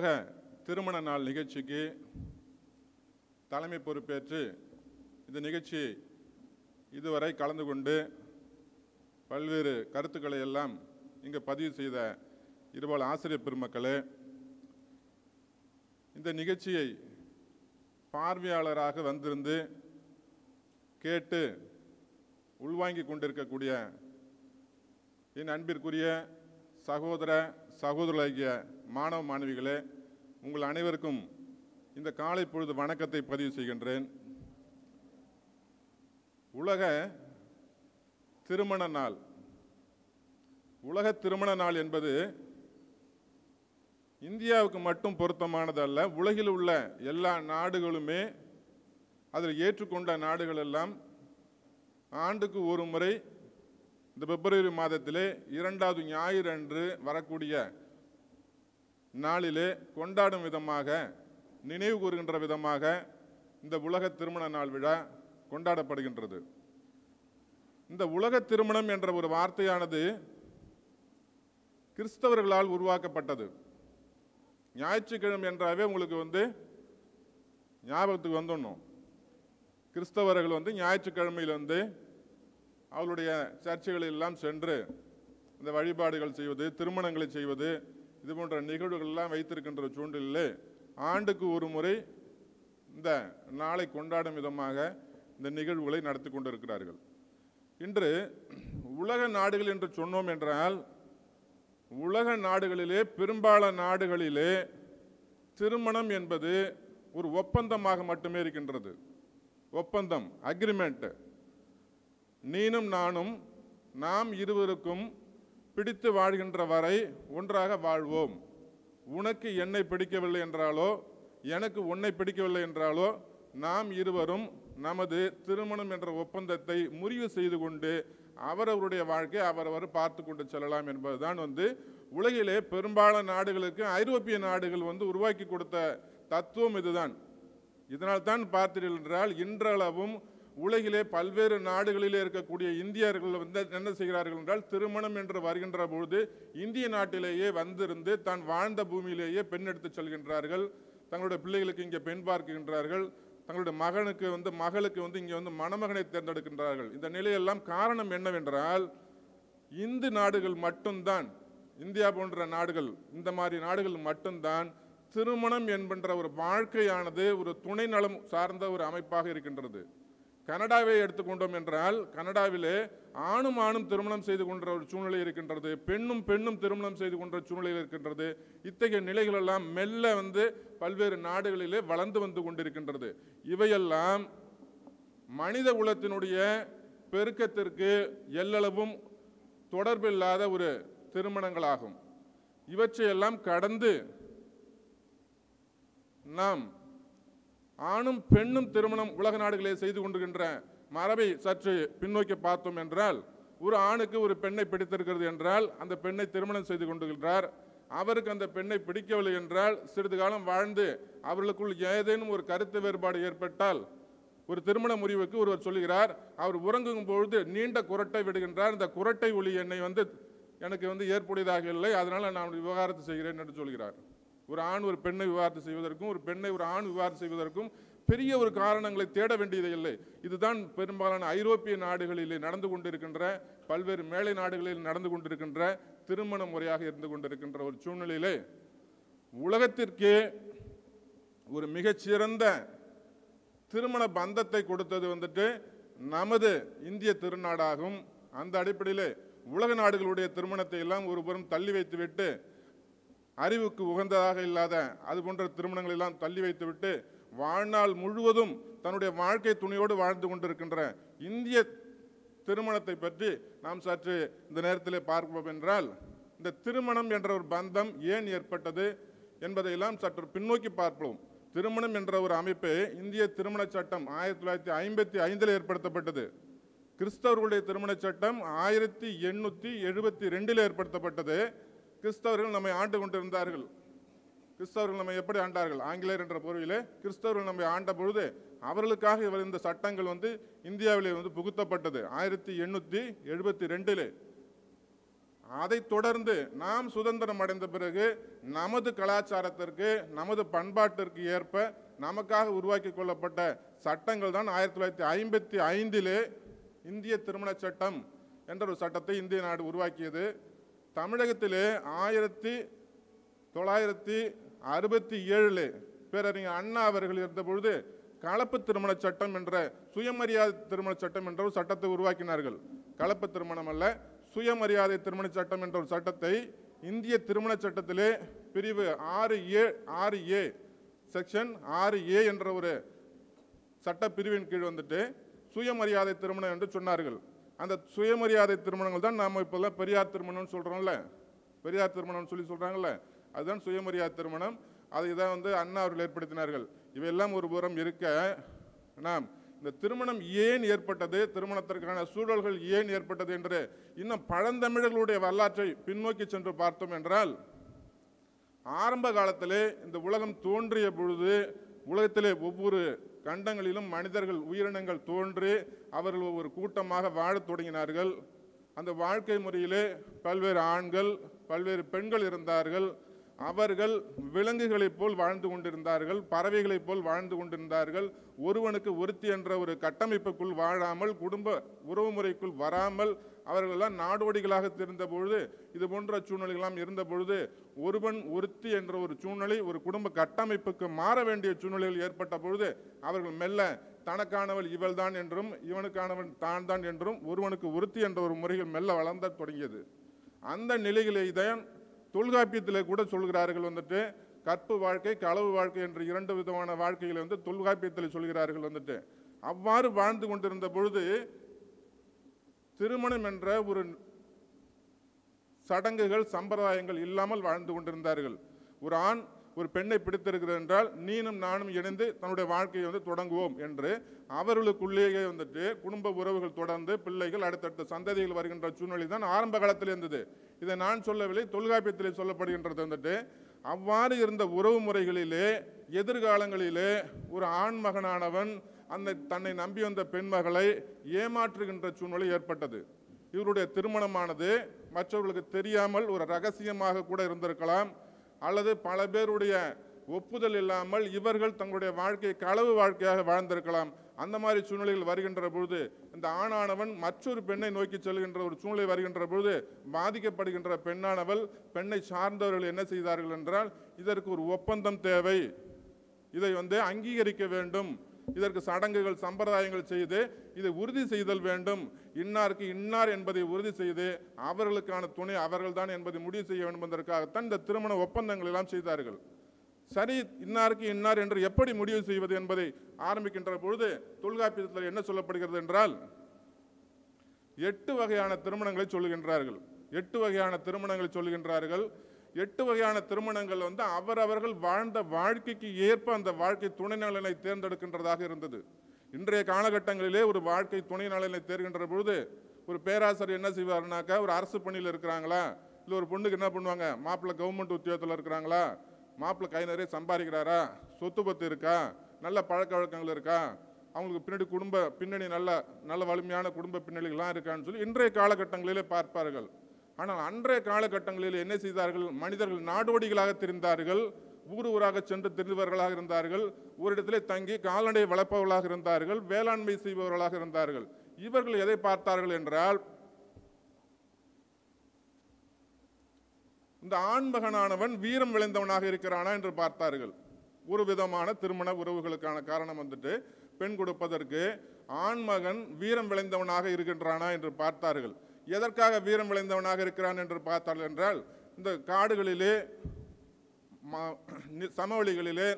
உலக திருமண நாள் நிகழ்ச்சிக்கு தலைமை பொறுப்பேற்று இந்த நிகழ்ச்சி இதுவரை கலந்து கொண்டு பல்வேறு கருத்துக்களை எல்லாம் இங்கே பதிவு செய்த இருபால் ஆசிரியர் பெருமக்களே இந்த நிகழ்ச்சியை பார்வையாளராக வந்திருந்து கேட்டு உள்வாங்கி கொண்டிருக்கக்கூடிய என் அன்பிற்குரிய சகோதர சகோதரிகிய மாணவ மாணவிகளே உங்கள் அனைவருக்கும் இந்த காலை பொழுது வணக்கத்தை பதிவு செய்கின்றேன் உலக திருமண நாள் உலக திருமண நாள் என்பது இந்தியாவுக்கு மட்டும் பொருத்தமானதல்ல உலகில் உள்ள எல்லா நாடுகளுமே அதில் ஏற்றுக்கொண்ட நாடுகள் எல்லாம் ஆண்டுக்கு ஒரு முறை இந்த பிப்ரவரி மாதத்திலே இரண்டாவது ஞாயிறு அன்று வரக்கூடிய நாளிலே கொண்டாடும் விதமாக நினைவு கூறுகின்ற விதமாக இந்த உலக திருமண நாள் விழா கொண்டாடப்படுகின்றது இந்த உலக திருமணம் என்ற ஒரு வார்த்தையானது கிறிஸ்தவர்களால் உருவாக்கப்பட்டது ஞாயிற்றுக்கிழமை என்றாவே உங்களுக்கு வந்து ஞாபகத்துக்கு வந்துடணும் கிறிஸ்தவர்கள் வந்து ஞாயிற்றுக்கிழமையில் வந்து அவளுடைய சர்ச்சைகளில் எல்லாம் சென்று இந்த வழிபாடுகள் செய்வது திருமணங்களை செய்வது இது போன்ற நிகழ்வுகள்லாம் வைத்திருக்கின்ற சூழ்நிலையிலே ஆண்டுக்கு ஒரு முறை இந்த நாளை கொண்டாடும் விதமாக இந்த நிகழ்வுகளை நடத்தி கொண்டிருக்கிறார்கள் இன்று உலக நாடுகள் என்று சொன்னோம் என்றால் உலக நாடுகளிலே பெரும்பாலான நாடுகளிலே திருமணம் என்பது ஒரு ஒப்பந்தமாக மட்டுமே இருக்கின்றது ஒப்பந்தம் அக்ரிமெண்ட்டு நீனும் நானும் நாம் இருவருக்கும் பிடித்து வாழ்கின்ற வரை ஒன்றாக வாழ்வோம் உனக்கு என்னை பிடிக்கவில்லை என்றாலோ எனக்கு உன்னை பிடிக்கவில்லை என்றாலோ நாம் இருவரும் நமது திருமணம் என்ற ஒப்பந்தத்தை முறிவு செய்து கொண்டு அவரவருடைய வாழ்க்கை அவரவர் பார்த்து கொண்டு செல்லலாம் என்பதுதான் வந்து உலகிலே பெரும்பாலான நாடுகளுக்கு ஐரோப்பிய நாடுகள் வந்து உருவாக்கி கொடுத்த தத்துவம் இதுதான் இதனால் தான் பார்த்தீர்கள் என்றால் இன்றளவும் உலகிலே பல்வேறு நாடுகளிலே இருக்கக்கூடிய இந்தியர்கள் வந்து என்ன செய்கிறார்கள் என்றால் திருமணம் என்று வருகின்ற பொழுது இந்திய நாட்டிலேயே வந்திருந்து தான் வாழ்ந்த பூமியிலேயே பெண் எடுத்து செல்கின்றார்கள் தங்களுடைய பிள்ளைகளுக்கு இங்கே பெண் பார்க்கின்றார்கள் தங்களுடைய மகனுக்கு வந்து மகளுக்கு வந்து இங்கே வந்து மணமகனை தேர்ந்தெடுக்கின்றார்கள் இந்த நிலையெல்லாம் காரணம் என்னவென்றால் இந்து நாடுகள் மட்டும்தான் இந்தியா போன்ற நாடுகள் இந்த மாதிரி நாடுகள் மட்டும்தான் திருமணம் என்பன்ற ஒரு வாழ்க்கையானது ஒரு துணை நலம் சார்ந்த ஒரு அமைப்பாக இருக்கின்றது கனடாவை எடுத்துக்கொண்டோம் என்றால் கனடாவிலே ஆணும் ஆணும் திருமணம் செய்து கொண்ட ஒரு சூழ்நிலை இருக்கின்றது பெண்ணும் பெண்ணும் திருமணம் செய்து கொண்ட சூழ்நிலை இருக்கின்றது இத்தகைய நிலைகளெல்லாம் மெல்ல வந்து பல்வேறு நாடுகளிலே வளர்ந்து வந்து கொண்டிருக்கின்றது இவையெல்லாம் மனித குலத்தினுடைய பெருக்கத்திற்கு எல்லளவும் தொடர்பில்லாத ஒரு திருமணங்களாகும் இவற்றையெல்லாம் கடந்து நாம் ஆணும் பெண்ணும் திருமணம் உலக நாடுகளே செய்து கொண்டிருக்கின்ற மரபை சற்று பின்னோக்கி பார்த்தோம் என்றால் ஒரு ஆணுக்கு ஒரு பெண்ணை பிடித்திருக்கிறது என்றால் அந்த பெண்ணை திருமணம் செய்து கொண்டுகின்றார் அவருக்கு அந்த பெண்ணை பிடிக்கவில்லை என்றால் சிறிது காலம் வாழ்ந்து அவர்களுக்குள் ஏதேனும் ஒரு கருத்து வேறுபாடு ஏற்பட்டால் ஒரு திருமண முறிவுக்கு ஒருவர் சொல்கிறார் அவர் உறங்கும் பொழுது நீண்ட குரட்டை விடுகின்றார் இந்த குரட்டை ஒளி என்னை வந்து எனக்கு வந்து ஏற்புடையதாக இல்லை அதனால் நான் விவகாரத்தை செய்கிறேன் என்று சொல்கிறார் ஒரு ஆண் ஒரு பெண்ணை விவாகரத்து செய்வதற்கும் ஒரு பெண்ணை ஒரு ஆண் விவாகரத்து செய்வதற்கும் பெரிய ஒரு காரணங்களை தேட இல்லை இதுதான் பெரும்பாலான ஐரோப்பிய நாடுகளிலே நடந்து கொண்டிருக்கின்ற பல்வேறு மேலை நாடுகளில் நடந்து கொண்டிருக்கின்ற திருமண முறையாக இருந்து கொண்டிருக்கின்ற ஒரு சூழ்நிலையிலே உலகத்திற்கே ஒரு மிகச்சிறந்த திருமண பந்தத்தை கொடுத்தது வந்துட்டு நமது இந்திய திருநாடாகும் அந்த அடிப்படையில் உலக நாடுகளுடைய திருமணத்தை எல்லாம் ஒருபுறம் தள்ளி வைத்துவிட்டு அறிவுக்கு உகந்ததாக இல்லாத அது போன்ற திருமணங்கள் எல்லாம் தள்ளி வைத்துவிட்டு வாழ்நாள் முழுவதும் தன்னுடைய வாழ்க்கை துணியோடு வாழ்ந்து கொண்டிருக்கின்ற இந்திய திருமணத்தை பற்றி நாம் சற்று இந்த நேரத்தில் பார்ப்போம் என்றால் இந்த திருமணம் என்ற ஒரு பந்தம் ஏன் ஏற்பட்டது என்பதையெல்லாம் சற்று பின்னோக்கி பார்ப்போம் திருமணம் என்ற ஒரு அமைப்பு இந்திய திருமண சட்டம் ஆயிரத்தி தொள்ளாயிரத்தி ஐம்பத்தி ஐந்தில் ஏற்படுத்தப்பட்டது கிறிஸ்தவர்களுடைய திருமண சட்டம் ஆயிரத்தி எண்ணூற்றி எழுபத்தி ரெண்டில் ஏற்படுத்தப்பட்டது கிறிஸ்தவர்கள் நம்மை ஆண்டு கொண்டிருந்தார்கள் கிறிஸ்தவர்கள் நம்மை எப்படி ஆண்டார்கள் ஆங்கிலேயர் என்ற பொருளிலே கிறிஸ்தவர்கள் நம்மை ஆண்ட பொழுது அவர்களுக்காக இவர் இந்த சட்டங்கள் வந்து இந்தியாவிலே வந்து புகுத்தப்பட்டது ஆயிரத்தி எண்ணூற்றி எழுபத்தி ரெண்டில் அதைத் தொடர்ந்து நாம் சுதந்திரம் அடைந்த பிறகு நமது கலாச்சாரத்திற்கு நமது பண்பாட்டிற்கு ஏற்ப நமக்காக உருவாக்கி கொள்ளப்பட்ட சட்டங்கள் தான் ஆயிரத்தி தொள்ளாயிரத்தி ஐம்பத்தி ஐந்திலே இந்திய திருமண சட்டம் என்ற ஒரு சட்டத்தை இந்திய நாடு உருவாக்கியது தமிழகத்தில் ஆயிரத்தி தொள்ளாயிரத்தி அறுபத்தி ஏழில் பேரறிஞர் அண்ணா அவர்கள் இருந்தபொழுது கலப்பு திருமண சட்டம் என்ற சுயமரியாதை திருமண சட்டம் என்ற ஒரு சட்டத்தை உருவாக்கினார்கள் கலப்பு திருமணம் அல்ல சுயமரியாதை திருமண சட்டம் என்ற ஒரு சட்டத்தை இந்திய திருமண சட்டத்திலே பிரிவு ஆறு ஏ ஆறு ஏ செக்ஷன் ஆறு ஏ என்ற ஒரு சட்ட பிரிவின் கீழ் வந்துட்டு சுயமரியாதை திருமணம் என்று சொன்னார்கள் அந்த சுயமரியாதை திருமணங்கள் தான் நாம் இப்போல்லாம் பெரியார் திருமணம்னு சொல்கிறோம்ல பெரியார் திருமணம்னு சொல்லி சொல்கிறாங்கல்ல அதுதான் சுயமரியாதை திருமணம் அதை தான் வந்து அண்ணா அவர்கள் ஏற்படுத்தினார்கள் இவையெல்லாம் ஒரு புறம் இருக்க நாம் இந்த திருமணம் ஏன் ஏற்பட்டது திருமணத்திற்கான சூழல்கள் ஏன் ஏற்பட்டது என்று இன்னும் பழந்தமிழர்களுடைய வரலாற்றை பின்னோக்கி சென்று பார்த்தோம் என்றால் ஆரம்ப காலத்திலே இந்த உலகம் தோன்றிய பொழுது உலகத்திலே ஒவ்வொரு கண்டங்களிலும் மனிதர்கள் உயிரினங்கள் தோன்றி அவர்கள் ஒரு கூட்டமாக வாழத் தொடங்கினார்கள் அந்த வாழ்க்கை முறையிலே பல்வேறு ஆண்கள் பல்வேறு பெண்கள் இருந்தார்கள் அவர்கள் விலங்குகளைப் போல் வாழ்ந்து கொண்டிருந்தார்கள் பறவைகளைப் போல் வாழ்ந்து கொண்டிருந்தார்கள் ஒருவனுக்கு ஒருத்தி என்ற ஒரு கட்டமைப்புக்குள் வாழாமல் குடும்ப உறவு முறைக்குள் வராமல் அவர்களெல்லாம் நாடோடிகளாக இருந்தபொழுது இது போன்ற சூழ்நிலைகளாம் இருந்தபொழுது ஒருவன் ஒருத்தி என்ற ஒரு சூழ்நிலை ஒரு குடும்ப கட்டமைப்புக்கு மாற வேண்டிய சூழ்நிலைகள் ஏற்பட்ட பொழுது அவர்கள் மெல்ல தனக்கானவள் இவள் தான் என்றும் இவனுக்கானவன் தான் தான் என்றும் ஒருவனுக்கு ஒருத்தி என்ற ஒரு முறையில் மெல்ல வளர்ந்த தொடங்கியது அந்த நிலையிலே தான் தொல்காப்பியத்தில் கூட சொல்கிறார்கள் வந்துட்டு கற்பு வாழ்க்கை களவு வாழ்க்கை என்ற இரண்டு விதமான வாழ்க்கைகளை வந்து தொல்காப்பியத்தில் சொல்கிறார்கள் வந்துட்டு அவ்வாறு வாழ்ந்து கொண்டிருந்த பொழுது திருமணம் என்ற ஒரு சடங்குகள் சம்பிரதாயங்கள் இல்லாமல் வாழ்ந்து கொண்டிருந்தார்கள் ஒரு ஆண் ஒரு பெண்ணை பிடித்திருக்கிறது என்றால் நீனும் நானும் இணைந்து தன்னுடைய வாழ்க்கையை வந்து தொடங்குவோம் என்று அவர்களுக்குள்ளேயே வந்துட்டு குடும்ப உறவுகள் தொடர்ந்து பிள்ளைகள் அடுத்தடுத்த சந்ததிகள் வருகின்ற சூழ்நிலை தான் ஆரம்ப காலத்தில் இருந்தது இதை நான் சொல்லவில்லை தொல்காப்பியத்தில் சொல்லப்படுகின்றது வந்துட்டு அவ்வாறு இருந்த உறவு முறைகளிலே எதிர்காலங்களிலே ஒரு ஆண் மகனானவன் அந்த தன்னை நம்பி வந்த பெண்மகளை ஏமாற்றுகின்ற சூழ்நிலை ஏற்பட்டது இவருடைய திருமணமானது மற்றவர்களுக்கு தெரியாமல் ஒரு ரகசியமாக கூட இருந்திருக்கலாம் அல்லது பல பேருடைய ஒப்புதல் இல்லாமல் இவர்கள் தங்களுடைய வாழ்க்கையை களவு வாழ்க்கையாக வாழ்ந்திருக்கலாம் அந்த மாதிரி சூழ்நிலைகள் வருகின்ற பொழுது இந்த ஆணானவன் மற்றொரு பெண்ணை நோக்கி செல்கின்ற ஒரு சூழ்நிலை வருகின்ற பொழுது பாதிக்கப்படுகின்ற பெண்ணானவள் பெண்ணை சார்ந்தவர்கள் என்ன செய்தார்கள் என்றால் இதற்கு ஒரு ஒப்பந்தம் தேவை இதை வந்து அங்கீகரிக்க வேண்டும் இதற்கு சடங்குகள் சம்பிரதாயங்கள் செய்து இதை உறுதி செய்தல் வேண்டும் இன்னாருக்கு இன்னார் என்பதை உறுதி செய்து அவர்களுக்கான துணை அவர்கள்தான் என்பதை முடிவு செய்ய வேண்டும் என்பதற்காகத்தான் இந்த திருமண ஒப்பந்தங்கள் எல்லாம் செய்தார்கள் சரி இன்னாருக்கு இன்னார் என்று எப்படி முடிவு செய்வது என்பதை ஆரம்பிக்கின்ற பொழுது தொல்காப்பியத்தில் என்ன சொல்லப்படுகிறது என்றால் எட்டு வகையான திருமணங்களை சொல்கின்றார்கள் எட்டு வகையான திருமணங்களை சொல்கின்றார்கள் எட்டு வகையான திருமணங்கள் வந்து அவரவர்கள் வாழ்ந்த வாழ்க்கைக்கு ஏற்ப அந்த வாழ்க்கை துணைநலனை தேர்ந்தெடுக்கின்றதாக இருந்தது இன்றைய காலகட்டங்களிலே ஒரு வாழ்க்கை துணை நலனை தேர்கின்ற பொழுது ஒரு பேராசர் என்ன செய்வார்னாக்கா ஒரு அரசு பணியில் இருக்கிறாங்களா இல்லை ஒரு பொண்ணுக்கு என்ன பண்ணுவாங்க மாப்பிள்ளை கவர்மெண்ட் உத்தியோகத்தில் இருக்கிறாங்களா மாப்பிள்ளை கை நிறைய சம்பாதிக்கிறாரா சொத்து பத்து இருக்கா நல்ல பழக்க வழக்கங்கள் இருக்கா அவங்களுக்கு பின்னாடி குடும்ப பின்னணி நல்ல நல்ல வலிமையான குடும்ப பின்னணிகள்லாம் இருக்கான்னு சொல்லி இன்றைய காலகட்டங்களிலே பார்ப்பார்கள் ஆனால் அன்றைய காலகட்டங்களில் என்ன செய்தார்கள் மனிதர்கள் நாடோடிகளாக திரிந்தார்கள் ஊர் ஊராக சென்று தெரிந்தவர்களாக இருந்தார்கள் ஓரிடத்திலே தங்கி கால்நடை வளர்ப்பவர்களாக இருந்தார்கள் வேளாண்மை செய்பவர்களாக இருந்தார்கள் இவர்கள் எதை பார்த்தார்கள் என்றால் இந்த ஆண்மகனானவன் வீரம் விளைந்தவனாக இருக்கிறானா என்று பார்த்தார்கள் ஒரு விதமான திருமண உறவுகளுக்கான காரணம் வந்துட்டு பெண் கொடுப்பதற்கு ஆண்மகன் வீரம் விளைந்தவனாக இருக்கின்றானா என்று பார்த்தார்கள் எதற்காக வீரம் விளைந்தவனாக இருக்கிறான் என்று பார்த்தார்கள் என்றால் இந்த காடுகளிலே சமவெளிகளிலே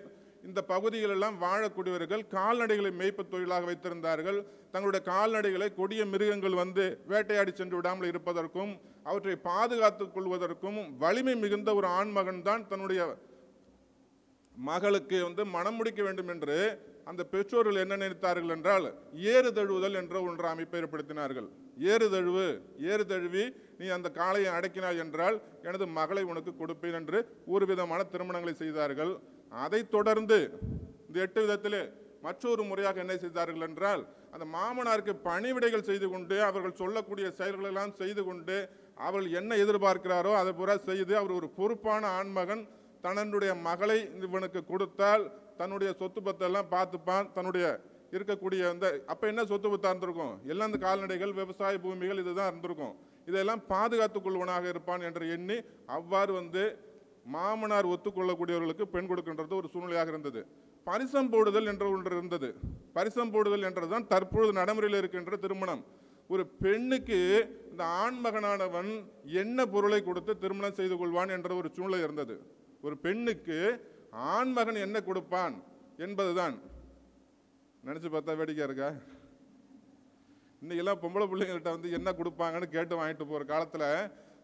இந்த பகுதிகளெல்லாம் வாழக்கூடியவர்கள் கால்நடைகளை மெய்ப்பு தொழிலாக வைத்திருந்தார்கள் தங்களுடைய கால்நடைகளை கொடிய மிருகங்கள் வந்து வேட்டையாடி சென்று விடாமல் இருப்பதற்கும் அவற்றை பாதுகாத்துக் கொள்வதற்கும் வலிமை மிகுந்த ஒரு ஆண்மகன் தான் தன்னுடைய மகளுக்கு வந்து மனம் முடிக்க வேண்டும் என்று அந்த பெற்றோர்கள் என்ன நினைத்தார்கள் என்றால் ஏறு தழுவுதல் என்ற ஒன்று அமைப்பை ஏற்படுத்தினார்கள் ஏறு தழுவு ஏறு தழுவி நீ அந்த காளையை அடக்கினாய் என்றால் எனது மகளை உனக்கு கொடுப்பேன் என்று ஒரு விதமான திருமணங்களை செய்தார்கள் அதைத் தொடர்ந்து இந்த எட்டு விதத்திலே மற்றொரு முறையாக என்ன செய்தார்கள் என்றால் அந்த மாமனாருக்கு பணிவிடைகள் செய்து கொண்டு அவர்கள் சொல்லக்கூடிய செயல்களெல்லாம் செய்து கொண்டு அவர்கள் என்ன எதிர்பார்க்கிறாரோ அதை பூரா செய்து அவர் ஒரு பொறுப்பான ஆண்மகன் தன்னுடைய மகளை இவனுக்கு கொடுத்தால் தன்னுடைய சொத்து பத்தெல்லாம் பார்த்துப்பான் தன்னுடைய இருக்கக்கூடிய அந்த அப்போ என்ன சொத்து பத்தாக இருந்திருக்கும் எல்லாம் இந்த கால்நடைகள் விவசாய பூமிகள் இதுதான் இருந்திருக்கும் இதெல்லாம் பாதுகாத்துக் கொள்வனாக இருப்பான் என்று எண்ணி அவ்வாறு வந்து மாமனார் ஒத்துக்கொள்ளக்கூடியவர்களுக்கு பெண் கொடுக்கின்றது ஒரு சூழ்நிலையாக இருந்தது பரிசம் போடுதல் என்ற ஒன்று இருந்தது பரிசம் போடுதல் என்றதுதான் தற்பொழுது நடைமுறையில் இருக்கின்ற திருமணம் ஒரு பெண்ணுக்கு இந்த ஆண்மகனானவன் என்ன பொருளை கொடுத்து திருமணம் செய்து கொள்வான் என்ற ஒரு சூழ்நிலை இருந்தது ஒரு பெண்ணுக்கு ஆண்மகன் என்ன கொடுப்பான் என்பதுதான் நினச்சி பார்த்தா வேடிக்கை இருக்கா இன்றைக்கெல்லாம் பொம்பளை பிள்ளைங்கள்ட்ட வந்து என்ன கொடுப்பாங்கன்னு கேட்டு வாங்கிட்டு போகிற காலத்தில்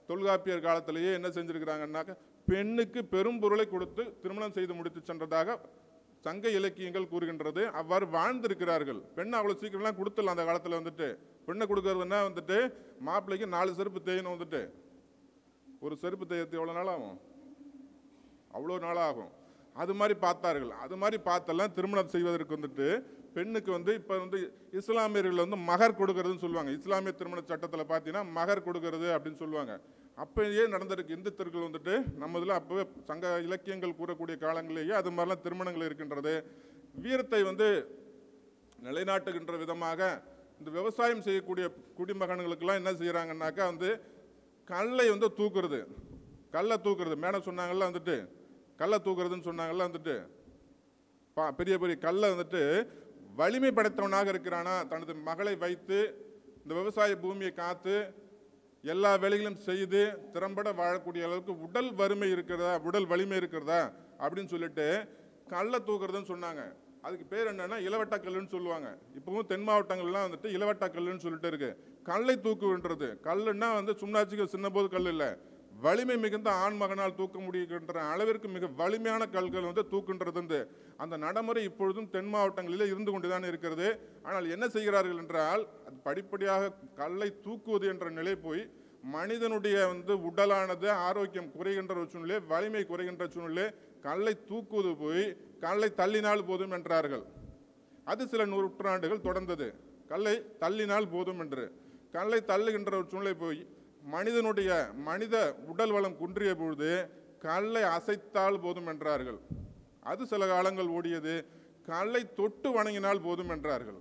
தொல்காப்பியர் காலத்திலேயே என்ன செஞ்சுருக்கிறாங்கன்னாக்க பெண்ணுக்கு பெரும் பொருளை கொடுத்து திருமணம் செய்து முடித்து சென்றதாக சங்க இலக்கியங்கள் கூறுகின்றது அவ்வாறு வாழ்ந்திருக்கிறார்கள் பெண் அவ்வளோ சீக்கிரம்லாம் கொடுத்துடலாம் அந்த காலத்தில் வந்துட்டு பெண்ணை கொடுக்கறதுன்னா வந்துட்டு மாப்பிள்ளைக்கு நாலு செருப்பு தேயணும் வந்துட்டு ஒரு செருப்பு தேயத்து எவ்வளோ நாள் ஆகும் அவ்வளோ நாளாகும் அது மாதிரி பார்த்தார்கள் அது மாதிரி பார்த்தெல்லாம் திருமணம் செய்வதற்கு வந்துட்டு பெண்ணுக்கு வந்து இப்போ வந்து இஸ்லாமியர்கள் வந்து மகர் கொடுக்கறதுன்னு சொல்லுவாங்க இஸ்லாமிய திருமண சட்டத்தில் பார்த்தீங்கன்னா மகர் கொடுக்கறது அப்படின்னு சொல்லுவாங்க அப்போயே நடந்திருக்கு இந்து வந்துட்டு நம்ம இதில் அப்போவே சங்க இலக்கியங்கள் கூறக்கூடிய காலங்களிலேயே அது மாதிரிலாம் திருமணங்கள் இருக்கின்றது வீரத்தை வந்து நிலைநாட்டுகின்ற விதமாக இந்த விவசாயம் செய்யக்கூடிய குடிமகன்களுக்கெல்லாம் என்ன செய்கிறாங்கன்னாக்கா வந்து கல்லை வந்து தூக்குறது கல்லை தூக்குறது மேடம் சொன்னாங்கள்ல வந்துட்டு கல்லை தூக்குறதுன்னு சொன்னாங்கல்ல வந்துட்டு பா பெரிய பெரிய கல்லை வந்துட்டு வலிமை படைத்தவனாக இருக்கிறானா தனது மகளை வைத்து இந்த விவசாய பூமியை காத்து எல்லா வேலைகளும் செய்து திறம்பட வாழக்கூடிய அளவுக்கு உடல் வறுமை இருக்கிறதா உடல் வலிமை இருக்கிறதா அப்படின்னு சொல்லிட்டு கல்லை தூக்குறதுன்னு சொன்னாங்க அதுக்கு பேர் என்னென்னா கல்லுன்னு சொல்லுவாங்க இப்போவும் தென் மாவட்டங்கள்லாம் வந்துட்டு கல்லுன்னு சொல்லிட்டு இருக்குது கல்லை தூக்குன்றது கல்லுன்னா வந்து சும்னாச்சிக்கு சின்ன போது கல் இல்லை வலிமை மிகுந்த ஆண்மகனால் தூக்க முடியுகின்ற அளவிற்கு மிக வலிமையான கல்கள் வந்து தூக்குன்றது வந்து அந்த நடைமுறை இப்பொழுதும் தென் மாவட்டங்களில் இருந்து கொண்டுதான் இருக்கிறது ஆனால் என்ன செய்கிறார்கள் என்றால் அது படிப்படியாக கல்லை தூக்குவது என்ற நிலை போய் மனிதனுடைய வந்து உடலானது ஆரோக்கியம் குறைகின்ற சூழ்நிலை வலிமை குறைகின்ற சூழ்நிலை கல்லை தூக்குவது போய் கல்லை தள்ளினால் போதும் என்றார்கள் அது சில நூற்றாண்டுகள் தொடர்ந்தது கல்லை தள்ளினால் போதும் என்று கல்லை தள்ளுகின்ற ஒரு சூழ்நிலை போய் மனிதனுடைய மனித உடல் வளம் குன்றிய பொழுது கல்லை அசைத்தால் போதும் என்றார்கள் அது சில காலங்கள் ஓடியது கல்லை தொட்டு வணங்கினால் போதும் என்றார்கள்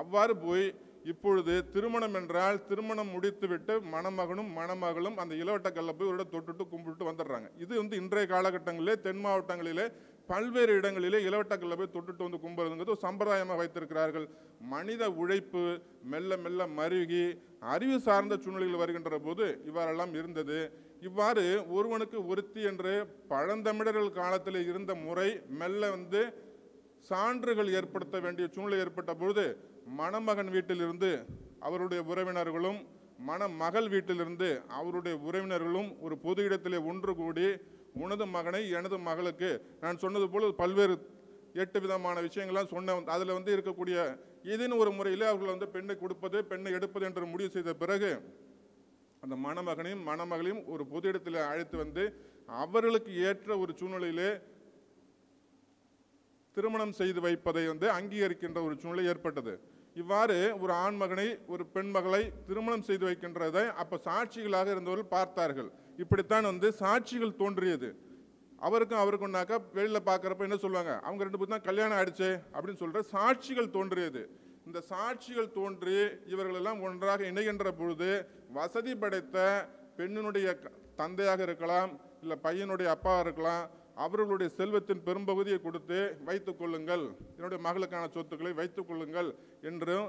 அவ்வாறு போய் இப்பொழுது திருமணம் என்றால் திருமணம் முடித்துவிட்டு மணமகனும் மணமகளும் அந்த இளவட்ட கல்லை போய் ஒரு தொட்டுட்டு கும்பிட்டு வந்துடுறாங்க இது வந்து இன்றைய காலகட்டங்களிலே தென் மாவட்டங்களிலே பல்வேறு இடங்களிலே இளவட்டங்களில் போய் தொட்டுட்டு வந்து கும்புறதுங்கிறது ஒரு சம்பிரதாயமாக வைத்திருக்கிறார்கள் மனித உழைப்பு மெல்ல மெல்ல மருகி அறிவு சார்ந்த சூழ்நிலைகள் வருகின்ற போது இவ்வாறெல்லாம் இருந்தது இவ்வாறு ஒருவனுக்கு ஒருத்தி என்று பழந்தமிழர்கள் காலத்தில் இருந்த முறை மெல்ல வந்து சான்றுகள் ஏற்படுத்த வேண்டிய சூழ்நிலை ஏற்பட்ட பொழுது மணமகன் வீட்டிலிருந்து அவருடைய உறவினர்களும் மணமகள் வீட்டிலிருந்து அவருடைய உறவினர்களும் ஒரு பொது இடத்திலே ஒன்று கூடி உனது மகனை எனது மகளுக்கு நான் சொன்னது போல் பல்வேறு எட்டு விதமான விஷயங்கள்லாம் சொன்ன அதில் வந்து இருக்கக்கூடிய இதுன்னு ஒரு முறையில் அவர்கள் வந்து பெண்ணை கொடுப்பது பெண்ணை எடுப்பது என்று முடிவு செய்த பிறகு அந்த மணமகனையும் மணமகளையும் ஒரு பொது இடத்தில் அழைத்து வந்து அவர்களுக்கு ஏற்ற ஒரு சூழ்நிலையிலே திருமணம் செய்து வைப்பதை வந்து அங்கீகரிக்கின்ற ஒரு சூழ்நிலை ஏற்பட்டது இவ்வாறு ஒரு ஆண் மகனை ஒரு பெண் மகளை திருமணம் செய்து வைக்கின்றதை அப்போ சாட்சிகளாக இருந்தவர்கள் பார்த்தார்கள் இப்படித்தான் வந்து சாட்சிகள் தோன்றியது அவருக்கும் அவருக்கும்னாக்கா வெளியில் பார்க்குறப்ப என்ன சொல்லுவாங்க அவங்க ரெண்டு பேரும் தான் கல்யாணம் ஆயிடுச்சு அப்படின்னு சொல்கிற சாட்சிகள் தோன்றியது இந்த சாட்சிகள் தோன்றி இவர்களெல்லாம் ஒன்றாக இணைகின்ற பொழுது வசதி படைத்த பெண்ணினுடைய தந்தையாக இருக்கலாம் இல்லை பையனுடைய அப்பாவாக இருக்கலாம் அவர்களுடைய செல்வத்தின் பெரும்பகுதியை கொடுத்து வைத்துக் கொள்ளுங்கள் என்னுடைய மகளுக்கான சொத்துக்களை வைத்துக் கொள்ளுங்கள் என்றும்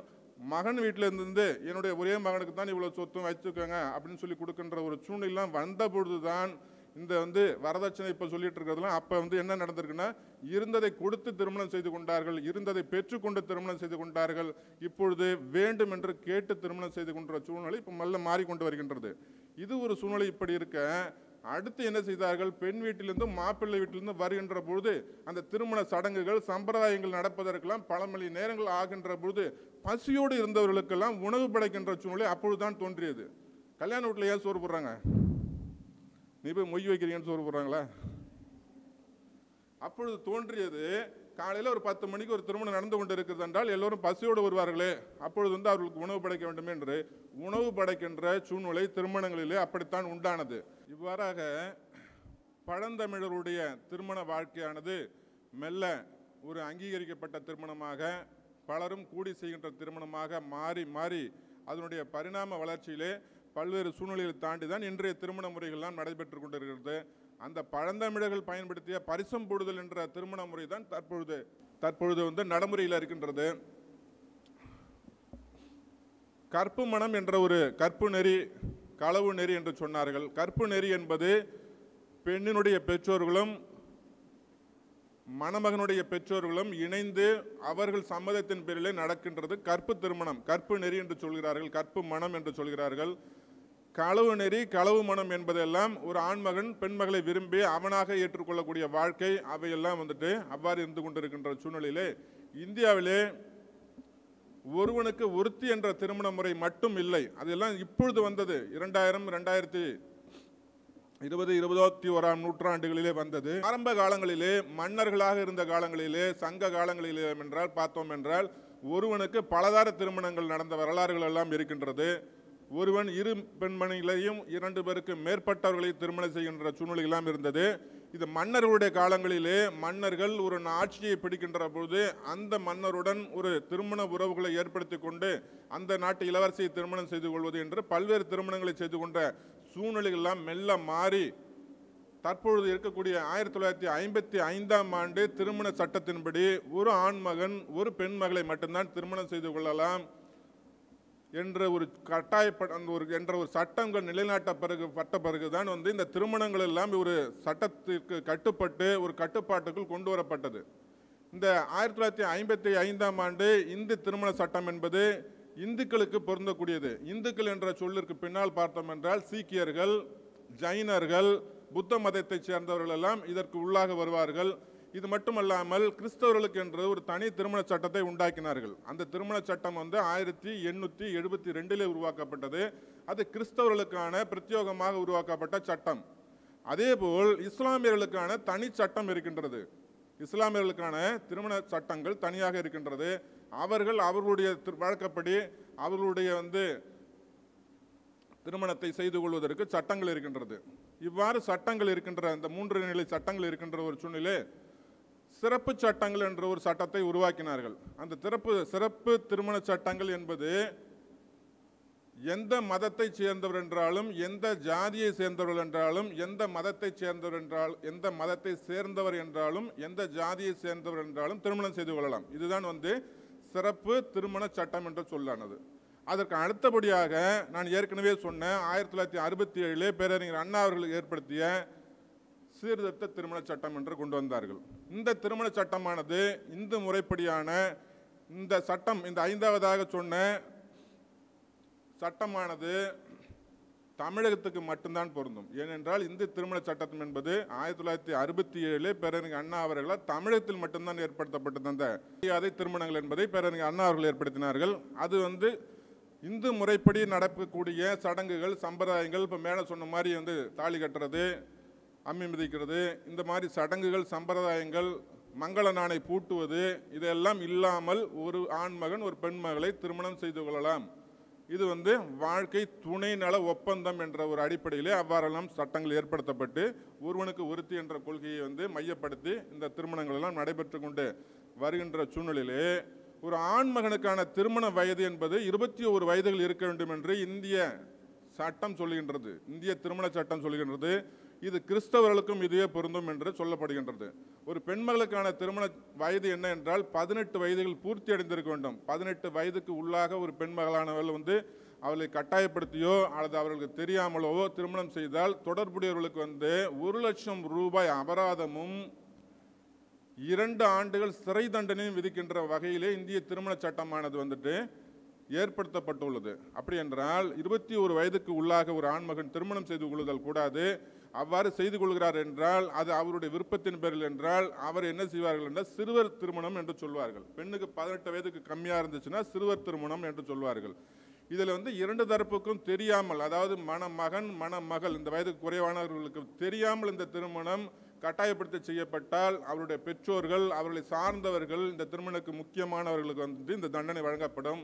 மகன் வீட்டில் இருந்து என்னுடைய ஒரே மகனுக்கு தான் இவ்வளோ சொத்தும் வச்சுக்கோங்க அப்படின்னு சொல்லி கொடுக்கின்ற ஒரு சூழ்நிலாம் வந்த பொழுது தான் இந்த வந்து வரதட்சணை இப்போ சொல்லிட்டு இருக்கிறதுலாம் அப்போ வந்து என்ன நடந்திருக்குன்னா இருந்ததை கொடுத்து திருமணம் செய்து கொண்டார்கள் இருந்ததை பெற்றுக்கொண்டு திருமணம் செய்து கொண்டார்கள் இப்பொழுது வேண்டும் என்று கேட்டு திருமணம் செய்து கொண்ட சூழ்நிலை இப்போ மல்ல மாறிக்கொண்டு வருகின்றது இது ஒரு சூழ்நிலை இப்படி இருக்க அடுத்து என்ன செய்தார்கள் பெண் வீட்டிலிருந்து மாப்பிள்ளை வீட்டிலிருந்து வருகின்ற பொழுது அந்த திருமண சடங்குகள் சம்பிரதாயங்கள் நடப்பதற்கெல்லாம் பல மணி நேரங்கள் ஆகின்ற பொழுது பசியோடு இருந்தவர்களுக்கெல்லாம் உணவு படைக்கின்ற சூழ்நிலை அப்பொழுதுதான் தோன்றியது கல்யாண வீட்டில் ஏன் சோறு போடுறாங்க நீ போய் மொய் வைக்கிறீங்கன்னு சோறு போடுறாங்களா அப்பொழுது தோன்றியது காலையில் ஒரு பத்து மணிக்கு ஒரு திருமணம் நடந்து கொண்டு இருக்கிறது என்றால் எல்லோரும் பசியோடு வருவார்களே அப்பொழுது வந்து அவர்களுக்கு உணவு படைக்க வேண்டும் என்று உணவு படைக்கின்ற சூழ்நிலை திருமணங்களிலே அப்படித்தான் உண்டானது இவ்வாறாக பழந்தமிழருடைய திருமண வாழ்க்கையானது மெல்ல ஒரு அங்கீகரிக்கப்பட்ட திருமணமாக பலரும் கூடி செய்கின்ற திருமணமாக மாறி மாறி அதனுடைய பரிணாம வளர்ச்சியிலே பல்வேறு சூழ்நிலைகளை தாண்டி தான் இன்றைய திருமண முறைகள்லாம் நடைபெற்று கொண்டிருக்கிறது அந்த பழந்தமிழர்கள் பயன்படுத்திய பரிசம் போடுதல் என்ற திருமண முறை தான் தற்பொழுது தற்பொழுது வந்து நடைமுறையில் இருக்கின்றது கற்பு மனம் என்ற ஒரு கற்பு நெறி களவு நெறி என்று சொன்னார்கள் கற்பு நெறி என்பது பெண்ணினுடைய பெற்றோர்களும் மணமகனுடைய பெற்றோர்களும் இணைந்து அவர்கள் சம்மதத்தின் பேரிலே நடக்கின்றது கற்பு திருமணம் கற்பு நெறி என்று சொல்கிறார்கள் கற்பு மனம் என்று சொல்கிறார்கள் களவு நெறி களவு மனம் என்பதெல்லாம் ஒரு ஆண்மகன் பெண்மகளை விரும்பி அவனாக ஏற்றுக்கொள்ளக்கூடிய வாழ்க்கை அவையெல்லாம் வந்துட்டு அவ்வாறு இருந்து கொண்டிருக்கின்ற சூழ்நிலையிலே இந்தியாவிலே ஒருவனுக்கு ஒருத்தி என்ற திருமண முறை மட்டும் இல்லை அதெல்லாம் இப்பொழுது வந்தது இரண்டாயிரம் ரெண்டாயிரத்தி இருபது இருபத்தி ஓராம் நூற்றாண்டுகளிலே வந்தது ஆரம்ப காலங்களிலே மன்னர்களாக இருந்த காலங்களிலே சங்க காலங்களிலே என்றால் பார்த்தோம் என்றால் ஒருவனுக்கு பலதார திருமணங்கள் நடந்த வரலாறுகள் எல்லாம் இருக்கின்றது ஒருவன் இரு பெண்மணிகளையும் இரண்டு பேருக்கு மேற்பட்டவர்களை திருமணம் செய்கின்ற சூழ்நிலை எல்லாம் இருந்தது இது மன்னர்களுடைய காலங்களிலே மன்னர்கள் ஒரு ஆட்சியை பிடிக்கின்ற பொழுது அந்த மன்னருடன் ஒரு திருமண உறவுகளை ஏற்படுத்தி கொண்டு அந்த நாட்டு இளவரசியை திருமணம் செய்து கொள்வது என்று பல்வேறு திருமணங்களை செய்து கொண்ட சூழ்நிலைகள்லாம் மெல்ல மாறி தற்பொழுது இருக்கக்கூடிய ஆயிரத்தி தொள்ளாயிரத்தி ஐம்பத்தி ஐந்தாம் ஆண்டு திருமண சட்டத்தின்படி ஒரு ஆண் மகன் ஒரு பெண் மகளை மட்டும்தான் திருமணம் செய்து கொள்ளலாம் என்ற ஒரு கட்டாய அந்த ஒரு என்ற ஒரு சட்டங்கள் நிலைநாட்ட பிறகு பட்ட பிறகு தான் வந்து இந்த திருமணங்கள் எல்லாம் ஒரு சட்டத்திற்கு கட்டுப்பட்டு ஒரு கட்டுப்பாட்டுக்குள் கொண்டு வரப்பட்டது இந்த ஆயிரத்தி தொள்ளாயிரத்தி ஐம்பத்தி ஐந்தாம் ஆண்டு இந்து திருமண சட்டம் என்பது இந்துக்களுக்கு பொருந்தக்கூடியது இந்துக்கள் என்ற சொல்லிற்கு பின்னால் பார்த்தோம் என்றால் சீக்கியர்கள் ஜைனர்கள் புத்த மதத்தைச் சேர்ந்தவர்கள் எல்லாம் இதற்கு உள்ளாக வருவார்கள் இது மட்டுமல்லாமல் கிறிஸ்தவர்களுக்கு என்று ஒரு தனி திருமண சட்டத்தை உண்டாக்கினார்கள் அந்த திருமண சட்டம் வந்து ஆயிரத்தி எண்ணூற்றி எழுபத்தி ரெண்டிலே உருவாக்கப்பட்டது அது கிறிஸ்தவர்களுக்கான பிரத்யோகமாக உருவாக்கப்பட்ட சட்டம் அதேபோல் இஸ்லாமியர்களுக்கான தனி சட்டம் இருக்கின்றது இஸ்லாமியர்களுக்கான திருமண சட்டங்கள் தனியாக இருக்கின்றது அவர்கள் அவர்களுடைய வழக்கப்படி அவர்களுடைய வந்து திருமணத்தை செய்து கொள்வதற்கு சட்டங்கள் இருக்கின்றது இவ்வாறு சட்டங்கள் இருக்கின்ற அந்த மூன்று நிலை சட்டங்கள் இருக்கின்ற ஒரு சூழ்நிலை சிறப்பு சட்டங்கள் என்ற ஒரு சட்டத்தை உருவாக்கினார்கள் அந்த திறப்பு சிறப்பு திருமண சட்டங்கள் என்பது எந்த மதத்தை சேர்ந்தவர் என்றாலும் எந்த ஜாதியை சேர்ந்தவர்கள் என்றாலும் எந்த மதத்தை சேர்ந்தவர் என்றால் எந்த மதத்தை சேர்ந்தவர் என்றாலும் எந்த ஜாதியை சேர்ந்தவர் என்றாலும் திருமணம் செய்து கொள்ளலாம் இதுதான் வந்து சிறப்பு திருமண சட்டம் என்ற சொல்லானது அதற்கு அடுத்தபடியாக நான் ஏற்கனவே சொன்ன ஆயிரத்தி தொள்ளாயிரத்தி அறுபத்தி ஏழில் பேரறிஞர் அண்ணா அவர்கள் ஏற்படுத்திய சீர்திருத்த திருமண சட்டம் என்று கொண்டு வந்தார்கள் இந்த திருமண சட்டமானது இந்து முறைப்படியான இந்த சட்டம் இந்த ஐந்தாவதாக சொன்ன சட்டமானது தமிழகத்துக்கு மட்டும்தான் பொருந்தும் ஏனென்றால் இந்து திருமண சட்டம் என்பது ஆயிரத்தி தொள்ளாயிரத்தி அறுபத்தி ஏழு பேரறிஞர் அண்ணா அவர்களால் தமிழகத்தில் மட்டும்தான் ஏற்படுத்தப்பட்டது அந்த மரியாதை திருமணங்கள் என்பதை பேரறிஞர் அண்ணா அவர்கள் ஏற்படுத்தினார்கள் அது வந்து இந்து முறைப்படி நடக்கக்கூடிய சடங்குகள் சம்பிரதாயங்கள் இப்போ மேலே சொன்ன மாதிரி வந்து தாலி கட்டுறது மிதிக்கிறது இந்த மாதிரி சடங்குகள் சம்பிரதாயங்கள் மங்கள நாணை பூட்டுவது இதெல்லாம் இல்லாமல் ஒரு ஆண்மகன் ஒரு பெண்மகளை திருமணம் செய்து கொள்ளலாம் இது வந்து வாழ்க்கை துணை நல ஒப்பந்தம் என்ற ஒரு அடிப்படையிலே அவ்வாறெல்லாம் சட்டங்கள் ஏற்படுத்தப்பட்டு ஒருவனுக்கு ஒருத்தி என்ற கொள்கையை வந்து மையப்படுத்தி இந்த திருமணங்கள் எல்லாம் நடைபெற்று கொண்டு வருகின்ற சூழ்நிலையிலே ஒரு ஆண்மகனுக்கான திருமண வயது என்பது இருபத்தி ஒரு வயதுகள் இருக்க வேண்டும் என்று இந்திய சட்டம் சொல்லுகின்றது இந்திய திருமண சட்டம் சொல்லுகின்றது இது கிறிஸ்தவர்களுக்கும் இதுவே பொருந்தும் என்று சொல்லப்படுகின்றது ஒரு பெண்மகளுக்கான திருமண வயது என்ன என்றால் பதினெட்டு வயதுகள் பூர்த்தி அடைந்திருக்க வேண்டும் பதினெட்டு வயதுக்கு உள்ளாக ஒரு பெண்மகளானவர்கள் வந்து அவளை கட்டாயப்படுத்தியோ அல்லது அவர்களுக்கு தெரியாமலோ திருமணம் செய்தால் தொடர்புடையவர்களுக்கு வந்து ஒரு லட்சம் ரூபாய் அபராதமும் இரண்டு ஆண்டுகள் சிறை தண்டனையும் விதிக்கின்ற வகையிலே இந்திய திருமண சட்டமானது வந்துட்டு ஏற்படுத்தப்பட்டுள்ளது அப்படி என்றால் இருபத்தி ஒரு வயதுக்கு உள்ளாக ஒரு ஆண்மகன் திருமணம் செய்து கொள்ளுதல் கூடாது அவ்வாறு செய்து கொள்கிறார் என்றால் அது அவருடைய விருப்பத்தின் பேரில் என்றால் அவர் என்ன செய்வார்கள் என்றால் சிறுவர் திருமணம் என்று சொல்வார்கள் பெண்ணுக்கு பதினெட்டு வயதுக்கு கம்மியாக இருந்துச்சுன்னா சிறுவர் திருமணம் என்று சொல்வார்கள் இதில் வந்து இரண்டு தரப்புக்கும் தெரியாமல் அதாவது மணமகன் மணமகள் இந்த வயதுக்கு குறைவானவர்களுக்கு தெரியாமல் இந்த திருமணம் கட்டாயப்படுத்தி செய்யப்பட்டால் அவருடைய பெற்றோர்கள் அவர்களை சார்ந்தவர்கள் இந்த திருமணக்கு முக்கியமானவர்களுக்கு வந்து இந்த தண்டனை வழங்கப்படும்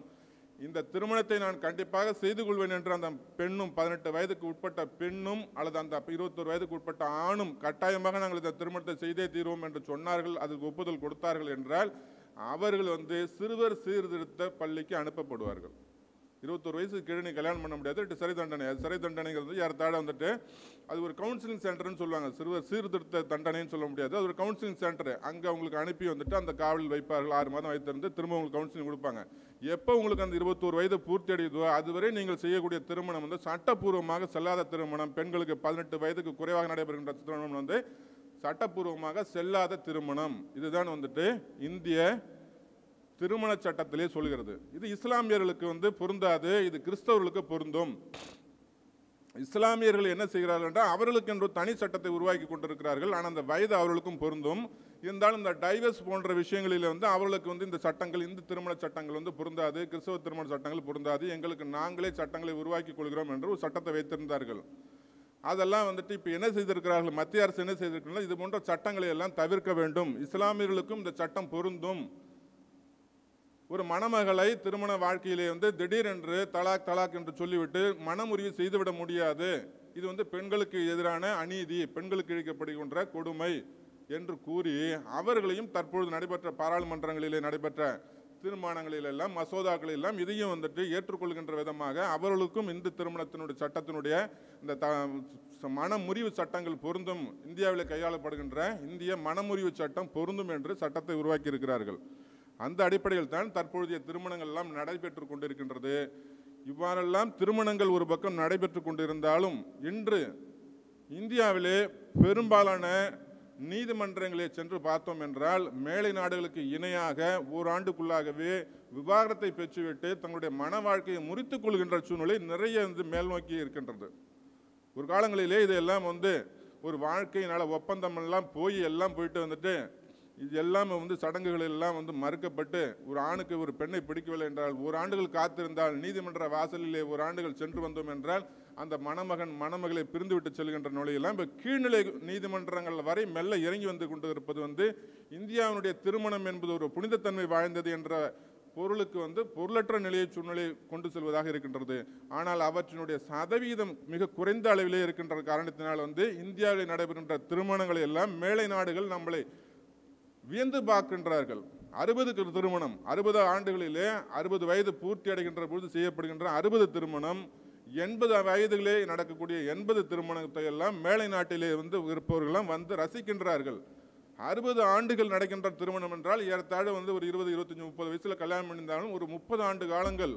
இந்த திருமணத்தை நான் கண்டிப்பாக செய்து கொள்வேன் என்று அந்த பெண்ணும் பதினெட்டு வயதுக்கு உட்பட்ட பெண்ணும் அல்லது அந்த இருபத்தொரு வயதுக்கு உட்பட்ட ஆணும் கட்டாயமாக நாங்கள் இந்த திருமணத்தை செய்தே தீர்வோம் என்று சொன்னார்கள் அதுக்கு ஒப்புதல் கொடுத்தார்கள் என்றால் அவர்கள் வந்து சிறுவர் சீர்திருத்த பள்ளிக்கு அனுப்பப்படுவார்கள் இருபத்தொரு வயசுக்கு கீழே கல்யாணம் பண்ண முடியாது இட்டு சிறை தண்டனை அது சிறை தண்டனைங்கிறது யார் தாழ வந்துட்டு அது ஒரு கவுன்சிலிங் சென்டர்னு சொல்லுவாங்க சிறுவர் சீர்திருத்த தண்டனைன்னு சொல்ல முடியாது அது ஒரு கவுன்சிலிங் சென்டர் அங்கே அவங்களுக்கு அனுப்பி வந்துட்டு அந்த காவலில் வைப்பார்கள் ஆறு மாதம் வைத்திருந்து திரும்ப அவங்களுக்கு கவுன்சிலிங் கொடுப்பாங்க எப்போ உங்களுக்கு அந்த இருபத்தோரு வயது பூர்த்தி அடையுதோ அதுவரை நீங்கள் செய்யக்கூடிய திருமணம் வந்து சட்டப்பூர்வமாக செல்லாத திருமணம் பெண்களுக்கு பதினெட்டு வயதுக்கு குறைவாக நடைபெறுகின்ற திருமணம் வந்து சட்டப்பூர்வமாக செல்லாத திருமணம் இதுதான் வந்துட்டு இந்திய திருமண சட்டத்திலே சொல்கிறது இது இஸ்லாமியர்களுக்கு வந்து பொருந்தாது இது கிறிஸ்தவர்களுக்கு பொருந்தும் இஸ்லாமியர்கள் என்ன செய்கிறார்கள் என்றால் அவர்களுக்கு என்று தனி சட்டத்தை உருவாக்கி கொண்டிருக்கிறார்கள் ஆனால் அந்த வயது அவர்களுக்கும் பொருந்தும் இருந்தாலும் இந்த டைவர்ஸ் போன்ற விஷயங்களில் வந்து அவர்களுக்கு வந்து இந்த சட்டங்கள் இந்து திருமண சட்டங்கள் வந்து பொருந்தாது கிறிஸ்தவ திருமண சட்டங்கள் பொருந்தாது எங்களுக்கு நாங்களே சட்டங்களை உருவாக்கி கொள்கிறோம் என்று ஒரு சட்டத்தை வைத்திருந்தார்கள் அதெல்லாம் வந்துட்டு இப்போ என்ன செய்திருக்கிறார்கள் மத்திய அரசு என்ன செய்திருக்கிறார்கள் இது போன்ற சட்டங்களை எல்லாம் தவிர்க்க வேண்டும் இஸ்லாமியர்களுக்கும் இந்த சட்டம் பொருந்தும் ஒரு மணமகளை திருமண வாழ்க்கையிலே வந்து திடீரென்று தலாக் தலாக் என்று சொல்லிவிட்டு மனமுறிவு செய்துவிட முடியாது இது வந்து பெண்களுக்கு எதிரான அநீதி பெண்களுக்கு இழைக்கப்படுகின்ற கொடுமை என்று கூறி அவர்களையும் தற்பொழுது நடைபெற்ற பாராளுமன்றங்களிலே நடைபெற்ற தீர்மானங்களில் எல்லாம் மசோதாக்கள் எல்லாம் இதையும் வந்துட்டு ஏற்றுக்கொள்கின்ற விதமாக அவர்களுக்கும் இந்து திருமணத்தினுடைய சட்டத்தினுடைய இந்த த மனமுறிவு சட்டங்கள் பொருந்தும் இந்தியாவில் கையாளப்படுகின்ற இந்திய மனமுறிவு சட்டம் பொருந்தும் என்று சட்டத்தை உருவாக்கி இருக்கிறார்கள் அந்த அடிப்படையில் தான் தற்பொழுதைய திருமணங்கள் எல்லாம் நடைபெற்று கொண்டிருக்கின்றது இவ்வாறெல்லாம் திருமணங்கள் ஒரு பக்கம் நடைபெற்று கொண்டிருந்தாலும் இன்று இந்தியாவிலே பெரும்பாலான நீதிமன்றங்களே சென்று பார்த்தோம் என்றால் மேலை நாடுகளுக்கு இணையாக ஓராண்டுக்குள்ளாகவே விவாகரத்தை பெற்றுவிட்டு தங்களுடைய மன வாழ்க்கையை முறித்துக் கொள்கின்ற சூழ்நிலை நிறைய வந்து மேல்நோக்கி இருக்கின்றது ஒரு காலங்களிலே இதெல்லாம் வந்து ஒரு வாழ்க்கையினால் ஒப்பந்தம் எல்லாம் போய் எல்லாம் போயிட்டு வந்துட்டு இது எல்லாமே வந்து சடங்குகள் எல்லாம் வந்து மறுக்கப்பட்டு ஒரு ஆணுக்கு ஒரு பெண்ணை பிடிக்கவில்லை என்றால் ஒரு ஆண்டுகள் காத்திருந்தால் நீதிமன்ற வாசலிலே ஒரு ஆண்டுகள் சென்று வந்தோம் என்றால் அந்த மணமகன் மணமகளை பிரிந்துவிட்டு செல்கின்ற நிலையெல்லாம் இப்போ கீழ்நிலை நீதிமன்றங்கள் வரை மெல்ல இறங்கி வந்து கொண்டு இருப்பது வந்து இந்தியாவினுடைய திருமணம் என்பது ஒரு புனிதத்தன்மை வாழ்ந்தது என்ற பொருளுக்கு வந்து பொருளற்ற நிலையை சூழ்நிலை கொண்டு செல்வதாக இருக்கின்றது ஆனால் அவற்றினுடைய சதவீதம் மிக குறைந்த அளவிலே இருக்கின்ற காரணத்தினால் வந்து இந்தியாவில் நடைபெறுகின்ற திருமணங்களை எல்லாம் மேலை நாடுகள் நம்மளை வியந்து பார்க்கின்றார்கள் அறுபதுக்கு திருமணம் அறுபது ஆண்டுகளிலே அறுபது வயது பூர்த்தி அடைகின்ற பொழுது செய்யப்படுகின்ற அறுபது திருமணம் எண்பது வயதுகளே நடக்கக்கூடிய எண்பது திருமணத்தை எல்லாம் மேலை நாட்டிலே வந்து இருப்பவர்கள்லாம் வந்து ரசிக்கின்றார்கள் அறுபது ஆண்டுகள் நடக்கின்ற திருமணம் என்றால் ஏறத்தாழ வந்து ஒரு இருபது இருபத்தஞ்சி முப்பது வயசில் கல்யாணம் பண்ணியிருந்தாலும் ஒரு முப்பது ஆண்டு காலங்கள்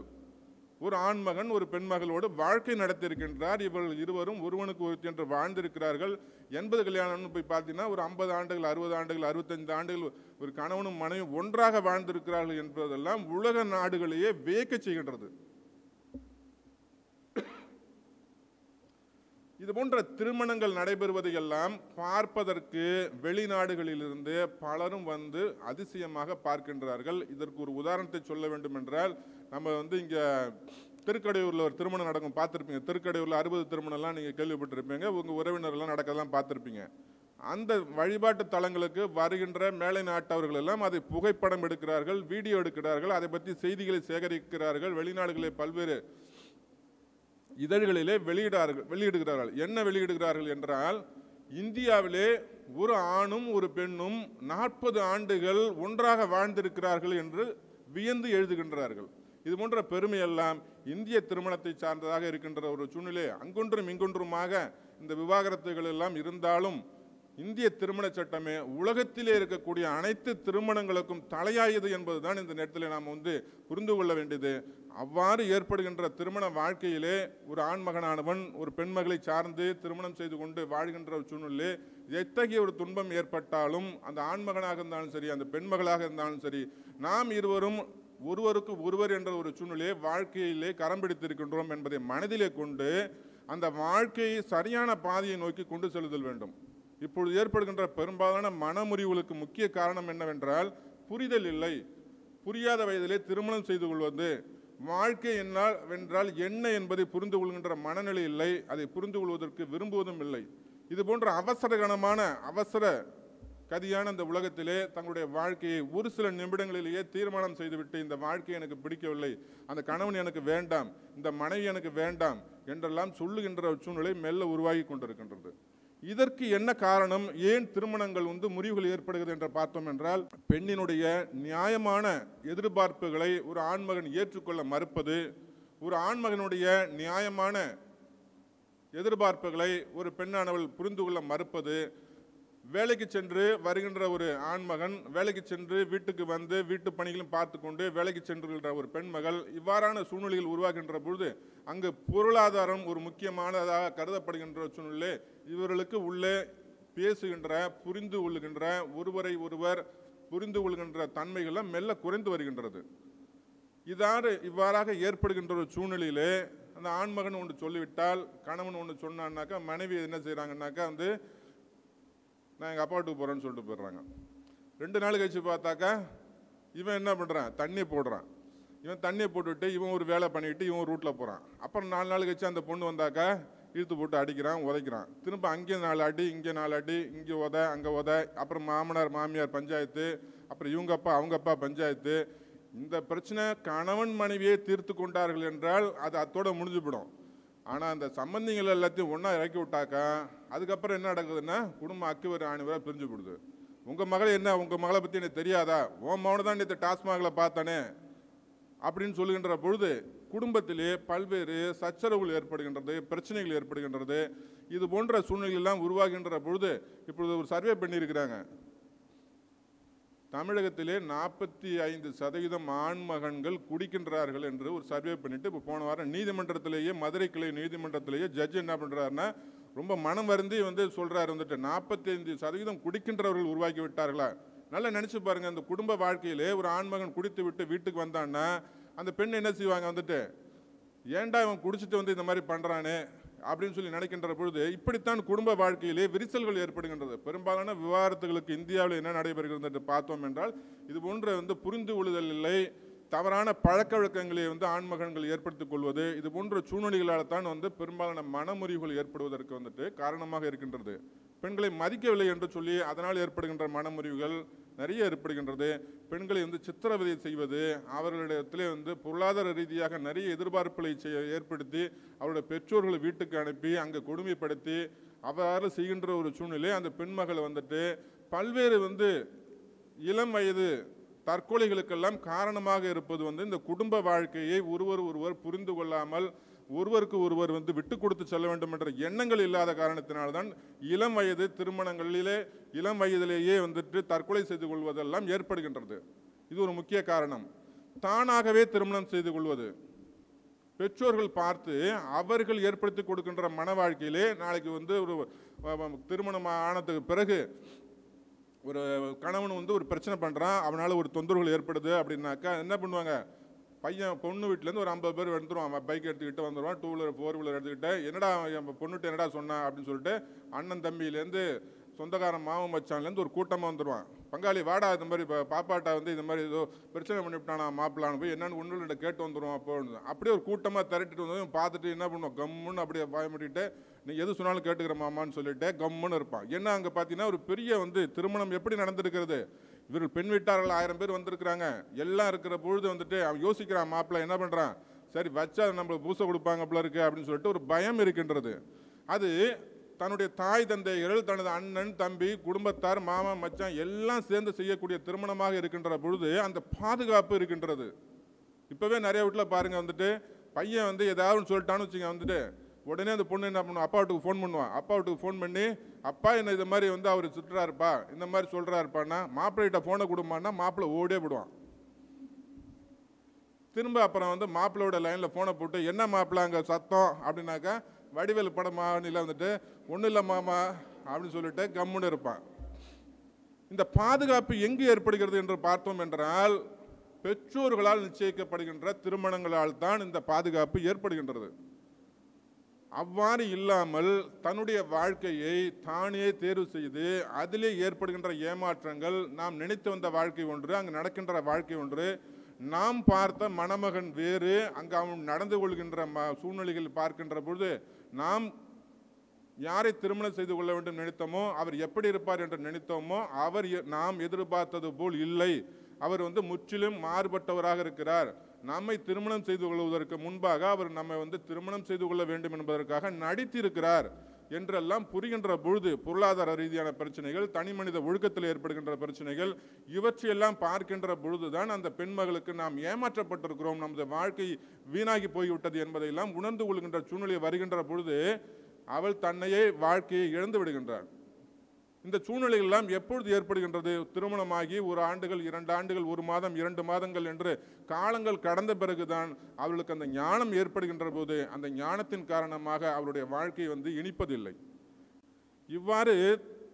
ஒரு ஆண்மகன் ஒரு பெண் மகளோடு வாழ்க்கை நடத்தியிருக்கின்றார் இவர்கள் இருவரும் ஒருவனுக்கு ஒருத்தி என்று வாழ்ந்திருக்கிறார்கள் எண்பது கல்யாணம்னு போய் பார்த்தீங்கன்னா ஒரு ஐம்பது ஆண்டுகள் அறுபது ஆண்டுகள் அறுபத்தஞ்சு ஆண்டுகள் ஒரு கணவனும் மனைவி ஒன்றாக வாழ்ந்திருக்கிறார்கள் என்பதெல்லாம் உலக நாடுகளையே வியக்க செய்கின்றது இது போன்ற திருமணங்கள் நடைபெறுவதை எல்லாம் பார்ப்பதற்கு வெளிநாடுகளிலிருந்து பலரும் வந்து அதிசயமாக பார்க்கின்றார்கள் இதற்கு ஒரு உதாரணத்தை சொல்ல வேண்டும் என்றால் நம்ம வந்து இங்கே திருக்கடையூரில் ஒரு திருமணம் நடக்கும் பார்த்துருப்பீங்க திருக்கடையூரில் அறுபது திருமணம்லாம் நீங்கள் கேள்விப்பட்டிருப்பீங்க உங்கள் உறவினர்லாம் நடக்கலாம் பார்த்துருப்பீங்க அந்த வழிபாட்டு தலங்களுக்கு வருகின்ற மேலை நாட்டவர்கள் எல்லாம் அதை புகைப்படம் எடுக்கிறார்கள் வீடியோ எடுக்கிறார்கள் அதை பற்றி செய்திகளை சேகரிக்கிறார்கள் வெளிநாடுகளில் பல்வேறு இதழ்களிலே வெளியிடார்கள் வெளியிடுகிறார்கள் என்ன வெளியிடுகிறார்கள் என்றால் இந்தியாவிலே ஒரு ஆணும் ஒரு பெண்ணும் நாற்பது ஆண்டுகள் ஒன்றாக வாழ்ந்திருக்கிறார்கள் என்று வியந்து எழுதுகின்றார்கள் இது போன்ற பெருமையெல்லாம் இந்திய திருமணத்தை சார்ந்ததாக இருக்கின்ற ஒரு சூழ்நிலை அங்கொன்றும் இங்கொன்றுமாக இந்த விவாகரத்துகள் எல்லாம் இருந்தாலும் இந்திய திருமண சட்டமே உலகத்திலே இருக்கக்கூடிய அனைத்து திருமணங்களுக்கும் தலையாயது என்பதுதான் இந்த நேரத்தில் நாம் வந்து புரிந்து கொள்ள வேண்டியது அவ்வாறு ஏற்படுகின்ற திருமண வாழ்க்கையிலே ஒரு ஆண்மகனானவன் ஒரு பெண்மகளை சார்ந்து திருமணம் செய்து கொண்டு வாழ்கின்ற ஒரு சூழ்நிலை எத்தகைய ஒரு துன்பம் ஏற்பட்டாலும் அந்த ஆண்மகனாக இருந்தாலும் சரி அந்த பெண்மகளாக இருந்தாலும் சரி நாம் இருவரும் ஒருவருக்கு ஒருவர் என்ற ஒரு சூழ்நிலையை வாழ்க்கையிலே கரம் பிடித்திருக்கின்றோம் என்பதை மனதிலே கொண்டு அந்த வாழ்க்கையை சரியான பாதையை நோக்கி கொண்டு செலுதல் வேண்டும் இப்பொழுது ஏற்படுகின்ற பெரும்பாலான மனமுறிவுகளுக்கு முக்கிய காரணம் என்னவென்றால் புரிதல் இல்லை புரியாத வயதிலே திருமணம் செய்து கொள்வது வாழ்க்கை என்னால் வென்றால் என்ன என்பதை புரிந்து கொள்கின்ற மனநிலை இல்லை அதை புரிந்து கொள்வதற்கு விரும்புவதும் இல்லை இது போன்ற அவசரகணமான அவசர கதியான இந்த உலகத்திலே தங்களுடைய வாழ்க்கையை ஒரு சில நிமிடங்களிலேயே தீர்மானம் செய்துவிட்டு இந்த வாழ்க்கை எனக்கு பிடிக்கவில்லை அந்த கணவன் எனக்கு வேண்டாம் இந்த மனைவி எனக்கு வேண்டாம் என்றெல்லாம் சொல்லுகின்ற சூழ்நிலை மெல்ல உருவாகி கொண்டிருக்கின்றது இதற்கு என்ன காரணம் ஏன் திருமணங்கள் வந்து முறிவுகள் ஏற்படுகிறது என்று பார்த்தோம் என்றால் பெண்ணினுடைய நியாயமான எதிர்பார்ப்புகளை ஒரு ஆண்மகன் ஏற்றுக்கொள்ள மறுப்பது ஒரு ஆண்மகனுடைய நியாயமான எதிர்பார்ப்புகளை ஒரு பெண்ணானவள் புரிந்து கொள்ள மறுப்பது வேலைக்கு சென்று வருகின்ற ஒரு ஆண்மகன் வேலைக்கு சென்று வீட்டுக்கு வந்து வீட்டு பணிகளும் பார்த்து கொண்டு வேலைக்கு சென்றுகின்ற ஒரு பெண்மகள் இவ்வாறான சூழ்நிலைகள் உருவாகின்ற பொழுது அங்கு பொருளாதாரம் ஒரு முக்கியமானதாக கருதப்படுகின்ற சூழ்நிலை இவர்களுக்கு உள்ளே பேசுகின்ற புரிந்து கொள்கின்ற ஒருவரை ஒருவர் புரிந்து கொள்கின்ற தன்மைகள்லாம் மெல்ல குறைந்து வருகின்றது இதாறு இவ்வாறாக ஏற்படுகின்ற ஒரு சூழ்நிலையிலே அந்த ஆண்மகன் ஒன்று சொல்லிவிட்டால் கணவன் ஒன்று சொன்னான்னாக்கா மனைவி என்ன செய்கிறாங்கன்னாக்கா வந்து நான் எங்கள் அப்பா வீட்டுக்கு போகிறேன்னு சொல்லிட்டு போயிடுறாங்க ரெண்டு நாள் கழிச்சு பார்த்தாக்கா இவன் என்ன பண்ணுறான் தண்ணி போடுறான் இவன் தண்ணியை போட்டுவிட்டு இவன் ஒரு வேலை பண்ணிவிட்டு இவன் ரூட்டில் போகிறான் அப்புறம் நாலு நாள் கழிச்சு அந்த பொண்ணு வந்தாக்கா இழுத்து போட்டு அடிக்கிறான் உதைக்கிறான் திரும்ப அங்கேயும் நாலு அடி இங்கே நாலு அடி இங்கே உத அங்கே உத அப்புறம் மாமனார் மாமியார் பஞ்சாயத்து அப்புறம் இவங்க அப்பா அவங்க அப்பா பஞ்சாயத்து இந்த பிரச்சனை கணவன் மனைவியை தீர்த்து கொண்டார்கள் என்றால் அது அத்தோட முடிஞ்சுவிடும் ஆனால் அந்த சம்பந்திங்கள் எல்லாத்தையும் ஒன்றா இறக்கி விட்டாக்கா அதுக்கப்புறம் என்ன நடக்குதுன்னா குடும்பம் அக்குவர் ஆணிவராக பிரிஞ்சு கொடுது உங்கள் மகளை என்ன உங்கள் மகளை பற்றி எனக்கு தெரியாதா உன் மகனை தான் நேற்று டாஸ்மாகில் பார்த்தானே அப்படின்னு சொல்லுகின்ற பொழுது குடும்பத்திலே பல்வேறு சச்சரவுகள் ஏற்படுகின்றது பிரச்சனைகள் ஏற்படுகின்றது இது போன்ற சூழ்நிலைகள்லாம் உருவாகின்ற பொழுது இப்பொழுது ஒரு சர்வே பண்ணியிருக்கிறாங்க தமிழகத்திலே நாற்பத்தி ஐந்து சதவீதம் ஆண்மகன்கள் குடிக்கின்றார்கள் என்று ஒரு சர்வே பண்ணிவிட்டு இப்போ போன வாரம் நீதிமன்றத்திலேயே மதுரை கிளை நீதிமன்றத்திலேயே ஜட்ஜ் என்ன பண்ணுறாருன்னா ரொம்ப மனம் வருந்தி வந்து சொல்கிறார் வந்துட்டு ஐந்து சதவீதம் குடிக்கின்றவர்கள் உருவாக்கி விட்டார்களா நல்லா நினச்சி பாருங்கள் அந்த குடும்ப வாழ்க்கையிலே ஒரு ஆண்மகன் குடித்து விட்டு வீட்டுக்கு வந்தான்னா அந்த பெண் என்ன செய்வாங்க வந்துட்டு ஏன்டா இவன் குடிச்சிட்டு வந்து இந்த மாதிரி பண்ணுறானே அப்படின்னு சொல்லி நினைக்கின்ற பொழுது இப்படித்தான் குடும்ப வாழ்க்கையிலே விரிசல்கள் ஏற்படுகின்றது பெரும்பாலான விவகாரத்துகளுக்கு இந்தியாவில் என்ன நடைபெறுகிறது என்று பார்த்தோம் என்றால் இது போன்ற வந்து புரிந்து கொள்ளுதல் இல்லை தவறான பழக்க வழக்கங்களை வந்து ஆண்மகன்கள் ஏற்படுத்திக் கொள்வது இது போன்ற சூழ்நிலைகளால் தான் வந்து பெரும்பாலான மனமுறிவுகள் ஏற்படுவதற்கு வந்துட்டு காரணமாக இருக்கின்றது பெண்களை மதிக்கவில்லை என்று சொல்லி அதனால் ஏற்படுகின்ற மனமுறிவுகள் நிறைய ஏற்படுகின்றது பெண்களை வந்து சித்திரவதை செய்வது அவர்களிடத்திலே வந்து பொருளாதார ரீதியாக நிறைய எதிர்பார்ப்புகளை ஏற்படுத்தி அவருடைய பெற்றோர்களை வீட்டுக்கு அனுப்பி அங்கே கொடுமைப்படுத்தி அவ்வாறு செய்கின்ற ஒரு சூழ்நிலை அந்த பெண்மகளை வந்துட்டு பல்வேறு வந்து இளம் வயது தற்கொலைகளுக்கெல்லாம் காரணமாக இருப்பது வந்து இந்த குடும்ப வாழ்க்கையை ஒருவர் ஒருவர் புரிந்து கொள்ளாமல் ஒருவருக்கு ஒருவர் வந்து விட்டு கொடுத்து செல்ல வேண்டும் என்ற எண்ணங்கள் இல்லாத காரணத்தினால்தான் இளம் வயது திருமணங்களிலே இளம் வயதிலேயே வந்துட்டு தற்கொலை செய்து கொள்வதெல்லாம் ஏற்படுகின்றது இது ஒரு முக்கிய காரணம் தானாகவே திருமணம் செய்து கொள்வது பெற்றோர்கள் பார்த்து அவர்கள் ஏற்படுத்தி கொடுக்கின்ற மன வாழ்க்கையிலே நாளைக்கு வந்து ஒரு திருமணம் ஆனதுக்கு பிறகு ஒரு கணவன் வந்து ஒரு பிரச்சனை பண்ணுறான் அவனால் ஒரு தொந்தரவுகள் ஏற்படுது அப்படின்னாக்கா என்ன பண்ணுவாங்க பையன் பொண்ணு வீட்டிலேருந்து ஒரு ஐம்பது பேர் வந்துடுவான் பைக் எடுத்துக்கிட்டு வந்துடுவான் டூ வீலர் ஃபோர் வீலர் எடுத்துக்கிட்டு என்னடா என் பொண்ணுகிட்ட என்னடா சொன்னான் அப்படின்னு சொல்லிட்டு அண்ணன் தம்பியிலேருந்து சொந்தக்காரன் மாவு மச்சான்லேருந்து ஒரு கூட்டமாக வந்துடுவான் பங்காளி வாடா இந்த மாதிரி இப்போ பாப்பாட்டா வந்து இது மாதிரி ஏதோ பிரச்சனை பண்ணிவிட்டானா மாப்பிளான்னு போய் என்னென்னு ஒன்று கேட்டு வந்துடுவோம் அப்போன்னு அப்படியே ஒரு கூட்டமாக திரட்டிட்டு வந்து பார்த்துட்டு என்ன பண்ணுவோம் கம்முன்னு அப்படியே பயமிட்டு நீ எது சொன்னாலும் கேட்டுக்கிற மாமான்னு சொல்லிட்டு கம்முன்னு இருப்பான் ஏன்னா அங்கே பார்த்தீங்கன்னா ஒரு பெரிய வந்து திருமணம் எப்படி நடந்திருக்கிறது இவர்கள் பெண் வீட்டார்கள் ஆயிரம் பேர் வந்திருக்கிறாங்க எல்லாம் இருக்கிற பொழுது வந்துட்டு அவன் யோசிக்கிறான் மாப்பிள்ளை என்ன பண்ணுறான் சரி வச்சா நம்மளுக்கு பூசை கொடுப்பாங்க போல இருக்கு அப்படின்னு சொல்லிட்டு ஒரு பயம் இருக்கின்றது அது தன்னுடைய தாய் தந்தைகள் தனது அண்ணன் தம்பி குடும்பத்தார் மாமா மச்சான் எல்லாம் சேர்ந்து செய்யக்கூடிய திருமணமாக இருக்கின்ற பொழுது அந்த பாதுகாப்பு இருக்கின்றது இப்போவே நிறைய வீட்டில் பாருங்கள் வந்துட்டு பையன் வந்து ஏதாவது சொல்லிட்டான்னு வச்சுங்க வந்துட்டு உடனே அந்த பொண்ணு என்ன பண்ணுவோம் அப்பா வீட்டுக்கு ஃபோன் பண்ணுவான் அப்பா வீட்டுக்கு ஃபோன் பண்ணி அப்பா என்ன இது மாதிரி வந்து அவர் சுற்றுறாருப்பா இந்த மாதிரி சொல்கிறாருப்பான்னா மாப்பிள்ளைகிட்ட ஃபோனை கொடுமான்னா மாப்பிள்ளை ஓடே விடுவான் திரும்ப அப்புறம் வந்து மாப்பிள்ளையோட லைனில் ஃபோனை போட்டு என்ன மாப்பிள்ளை அங்கே சத்தம் அப்படின்னாக்கா வடிவேல் படம் மாவனில் வந்துட்டு ஒன்றும் இல்லை மாமா அப்படின்னு சொல்லிட்டு கம்முன்னு இருப்பான் இந்த பாதுகாப்பு எங்கு ஏற்படுகிறது என்று பார்த்தோம் என்றால் பெற்றோர்களால் நிச்சயிக்கப்படுகின்ற திருமணங்களால் தான் இந்த பாதுகாப்பு ஏற்படுகின்றது அவ்வாறு இல்லாமல் தன்னுடைய வாழ்க்கையை தானே தேர்வு செய்து அதிலே ஏற்படுகின்ற ஏமாற்றங்கள் நாம் நினைத்து வந்த வாழ்க்கை ஒன்று அங்கு நடக்கின்ற வாழ்க்கை ஒன்று நாம் பார்த்த மணமகன் வேறு அங்கு அவன் நடந்து கொள்கின்ற ம சூழ்நிலைகள் பார்க்கின்ற பொழுது நாம் யாரை திருமணம் செய்து கொள்ள வேண்டும் நினைத்தோமோ அவர் எப்படி இருப்பார் என்று நினைத்தோமோ அவர் நாம் எதிர்பார்த்தது போல் இல்லை அவர் வந்து முற்றிலும் மாறுபட்டவராக இருக்கிறார் நம்மை திருமணம் செய்து கொள்வதற்கு முன்பாக அவர் நம்மை வந்து திருமணம் செய்து கொள்ள வேண்டும் என்பதற்காக நடித்திருக்கிறார் என்றெல்லாம் புரிகின்ற பொழுது பொருளாதார ரீதியான பிரச்சனைகள் தனி மனித ஒழுக்கத்தில் ஏற்படுகின்ற பிரச்சனைகள் இவற்றையெல்லாம் பார்க்கின்ற பொழுதுதான் அந்த பெண்மகளுக்கு நாம் ஏமாற்றப்பட்டிருக்கிறோம் நமது வாழ்க்கை வீணாகி போய்விட்டது என்பதையெல்லாம் உணர்ந்து கொள்கின்ற சூழ்நிலை வருகின்ற பொழுது அவள் தன்னையே வாழ்க்கையை இழந்து விடுகின்றாள் இந்த சூழ்நிலைகள் எல்லாம் எப்பொழுது ஏற்படுகின்றது திருமணமாகி ஒரு ஆண்டுகள் இரண்டு ஆண்டுகள் ஒரு மாதம் இரண்டு மாதங்கள் என்று காலங்கள் கடந்த பிறகுதான் அவர்களுக்கு அந்த ஞானம் ஏற்படுகின்ற போது அந்த ஞானத்தின் காரணமாக அவருடைய வாழ்க்கை வந்து இனிப்பதில்லை இவ்வாறு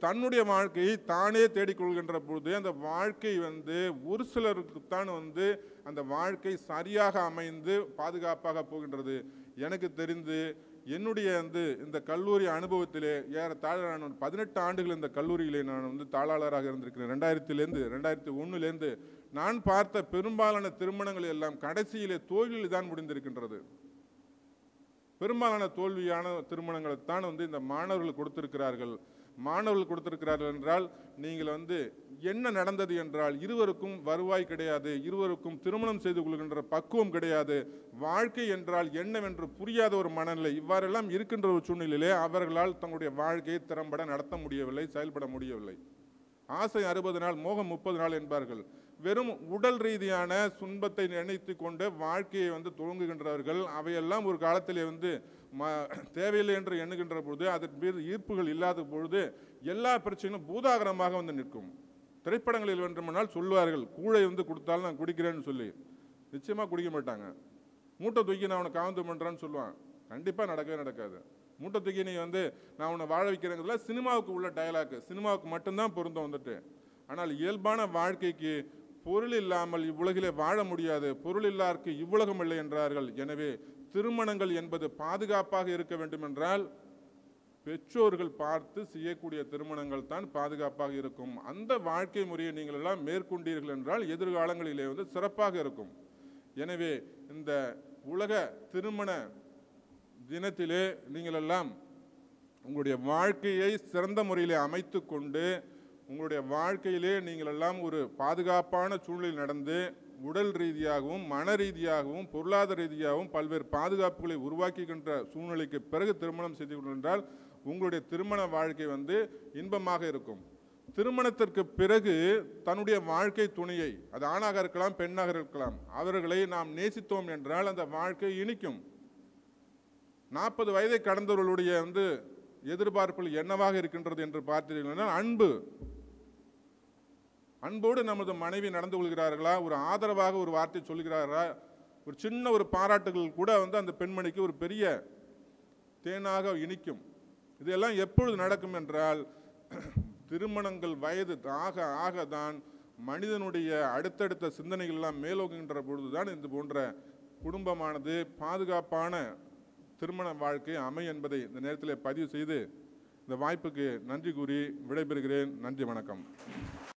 தன்னுடைய வாழ்க்கையை தானே தேடிக்கொள்கின்ற பொழுது அந்த வாழ்க்கை வந்து ஒரு சிலருக்குத்தான் வந்து அந்த வாழ்க்கை சரியாக அமைந்து பாதுகாப்பாக போகின்றது எனக்கு தெரிந்து என்னுடைய வந்து இந்த கல்லூரி அனுபவத்திலே தாழ நான் பதினெட்டு ஆண்டுகள் இந்த கல்லூரியிலே நான் வந்து தாளாளராக இருந்திருக்கிறேன் ரெண்டாயிரத்திலேருந்து ரெண்டாயிரத்தி ஒன்றுலேருந்து நான் பார்த்த பெரும்பாலான திருமணங்கள் எல்லாம் கடைசியிலே தோல்வியில் தான் முடிந்திருக்கின்றது பெரும்பாலான தோல்வியான திருமணங்களைத்தான் வந்து இந்த மாணவர்கள் கொடுத்திருக்கிறார்கள் மாணவர்கள் கொடுத்திருக்கிறார்கள் என்றால் நீங்கள் வந்து என்ன நடந்தது என்றால் இருவருக்கும் வருவாய் கிடையாது இருவருக்கும் திருமணம் செய்து கொள்கின்ற பக்குவம் கிடையாது வாழ்க்கை என்றால் என்னவென்று புரியாத ஒரு மனநிலை இவ்வாறெல்லாம் இருக்கின்ற ஒரு சூழ்நிலையிலே அவர்களால் தங்களுடைய வாழ்க்கையை திறம்பட நடத்த முடியவில்லை செயல்பட முடியவில்லை ஆசை அறுபது நாள் மோகம் முப்பது நாள் என்பார்கள் வெறும் உடல் ரீதியான சுன்பத்தை நினைத்து கொண்டு வாழ்க்கையை வந்து துவங்குகின்றவர்கள் அவையெல்லாம் ஒரு காலத்திலே வந்து ம தேவையில்லை என்று எண்ணுகின்ற பொழுது அதன் மீது ஈர்ப்புகள் இல்லாத பொழுது எல்லா பிரச்சனையும் பூதாகரமாக வந்து நிற்கும் திரைப்படங்களில் வேண்டுமானால் சொல்லுவார்கள் கூழை வந்து கொடுத்தாலும் நான் குடிக்கிறேன்னு சொல்லி நிச்சயமாக குடிக்க மாட்டாங்க மூட்டை தூக்கி நான் அவனை காவந்து பண்ணுறான்னு சொல்லுவான் கண்டிப்பாக நடக்கவே நடக்காது மூட்டை தூக்கி நீ வந்து நான் உன்னை வாழ வைக்கிறேங்கிறதுல சினிமாவுக்கு உள்ள டயலாக் சினிமாவுக்கு மட்டும்தான் பொருந்தம் வந்துட்டு ஆனால் இயல்பான வாழ்க்கைக்கு பொருள் இல்லாமல் இவ்வுலகிலே வாழ முடியாது பொருள் இல்லாருக்கு இவ்வுலகம் இல்லை என்றார்கள் எனவே திருமணங்கள் என்பது பாதுகாப்பாக இருக்க வேண்டும் என்றால் பெற்றோர்கள் பார்த்து செய்யக்கூடிய திருமணங்கள் தான் பாதுகாப்பாக இருக்கும் அந்த வாழ்க்கை முறையை நீங்கள் எல்லாம் மேற்கொண்டீர்கள் என்றால் எதிர்காலங்களிலே வந்து சிறப்பாக இருக்கும் எனவே இந்த உலக திருமண தினத்திலே நீங்கள் எல்லாம் உங்களுடைய வாழ்க்கையை சிறந்த முறையிலே அமைத்து கொண்டு உங்களுடைய வாழ்க்கையிலே நீங்கள் எல்லாம் ஒரு பாதுகாப்பான சூழ்நிலை நடந்து உடல் ரீதியாகவும் மன ரீதியாகவும் பொருளாதார ரீதியாகவும் பல்வேறு பாதுகாப்புகளை உருவாக்கிக்கின்ற சூழ்நிலைக்கு பிறகு திருமணம் செய்து கொண்டிருந்தால் உங்களுடைய திருமண வாழ்க்கை வந்து இன்பமாக இருக்கும் திருமணத்திற்கு பிறகு தன்னுடைய வாழ்க்கை துணையை அது ஆணாக இருக்கலாம் பெண்ணாக இருக்கலாம் அவர்களை நாம் நேசித்தோம் என்றால் அந்த வாழ்க்கை இனிக்கும் நாற்பது வயதை கடந்தவர்களுடைய வந்து எதிர்பார்ப்புகள் என்னவாக இருக்கின்றது என்று பார்த்தீர்கள் என்றால் அன்பு அன்போடு நமது மனைவி நடந்து கொள்கிறார்களா ஒரு ஆதரவாக ஒரு வார்த்தை சொல்கிறாரா ஒரு சின்ன ஒரு பாராட்டுகள் கூட வந்து அந்த பெண்மணிக்கு ஒரு பெரிய தேனாக இனிக்கும் இதெல்லாம் எப்பொழுது நடக்கும் என்றால் திருமணங்கள் வயது ஆக ஆக தான் மனிதனுடைய அடுத்தடுத்த சிந்தனைகள் எல்லாம் மேலோங்குகின்ற பொழுது தான் இது போன்ற குடும்பமானது பாதுகாப்பான திருமண வாழ்க்கை அமை என்பதை இந்த நேரத்தில் பதிவு செய்து இந்த வாய்ப்புக்கு நன்றி கூறி விடைபெறுகிறேன் நன்றி வணக்கம்